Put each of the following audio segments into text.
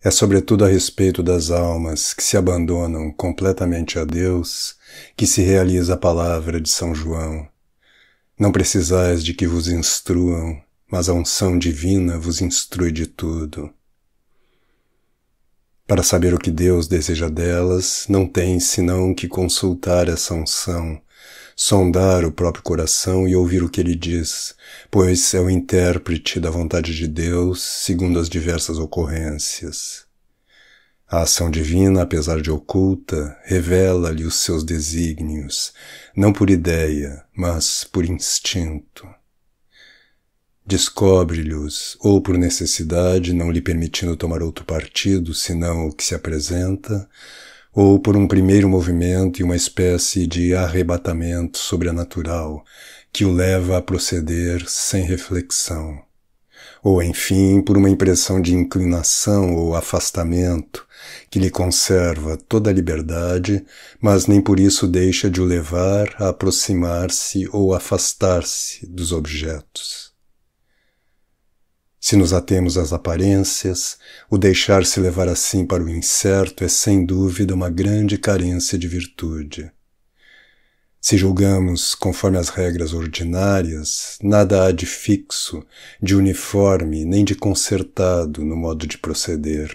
É sobretudo a respeito das almas que se abandonam completamente a Deus que se realiza a palavra de São João. Não precisais de que vos instruam, mas a unção divina vos instrui de tudo. Para saber o que Deus deseja delas, não tem senão que consultar essa unção sondar o próprio coração e ouvir o que ele diz, pois é o intérprete da vontade de Deus segundo as diversas ocorrências. A ação divina, apesar de oculta, revela-lhe os seus desígnios, não por ideia, mas por instinto. Descobre-lhes, ou por necessidade, não lhe permitindo tomar outro partido senão o que se apresenta, ou por um primeiro movimento e uma espécie de arrebatamento sobrenatural que o leva a proceder sem reflexão, ou enfim por uma impressão de inclinação ou afastamento que lhe conserva toda a liberdade, mas nem por isso deixa de o levar a aproximar-se ou afastar-se dos objetos. Se nos atemos às aparências, o deixar-se levar assim para o incerto é sem dúvida uma grande carência de virtude. Se julgamos conforme as regras ordinárias, nada há de fixo, de uniforme, nem de concertado no modo de proceder.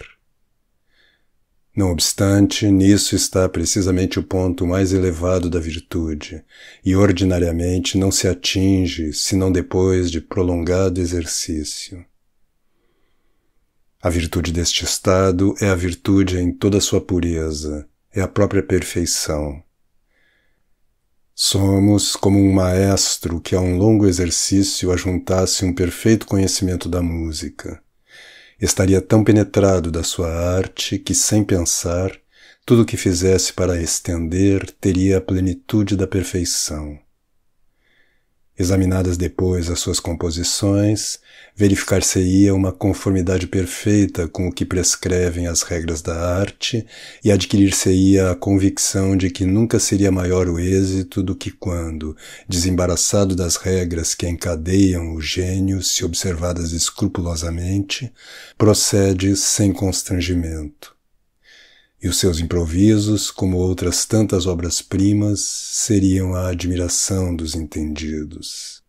Não obstante, nisso está precisamente o ponto mais elevado da virtude, e ordinariamente não se atinge senão depois de prolongado exercício. A virtude deste estado é a virtude em toda sua pureza, é a própria perfeição. Somos como um maestro que a um longo exercício ajuntasse um perfeito conhecimento da música. Estaria tão penetrado da sua arte que, sem pensar, tudo o que fizesse para estender teria a plenitude da perfeição. Examinadas depois as suas composições, verificar-se-ia uma conformidade perfeita com o que prescrevem as regras da arte e adquirir-se-ia a convicção de que nunca seria maior o êxito do que quando, desembaraçado das regras que encadeiam o gênio se observadas escrupulosamente, procede sem constrangimento e os seus improvisos, como outras tantas obras-primas, seriam a admiração dos entendidos.